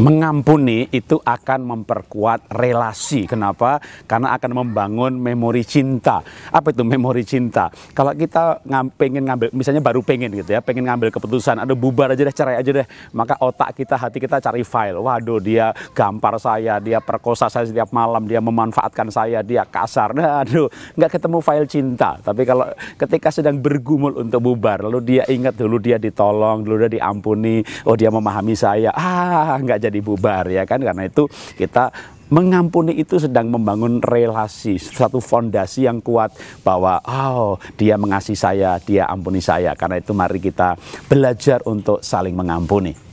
Mengampuni itu akan memperkuat relasi. Kenapa? Karena akan membangun memori cinta. Apa itu memori cinta? Kalau kita ngam, pengen ngambil, misalnya baru pengen gitu ya, pengen ngambil keputusan, ada bubar aja deh, cerai aja deh. Maka otak kita, hati kita cari file. Waduh, dia gampar saya, dia perkosa saya setiap malam, dia memanfaatkan saya, dia kasar. Nah, aduh, nggak ketemu file cinta. Tapi kalau ketika sedang bergumul untuk bubar, lalu dia ingat dulu dia ditolong, dulu dia diampuni, oh dia memahami saya. Ah, nggak jadi jadi bubar ya kan karena itu kita mengampuni itu sedang membangun relasi satu fondasi yang kuat bahwa oh dia mengasihi saya dia ampuni saya karena itu mari kita belajar untuk saling mengampuni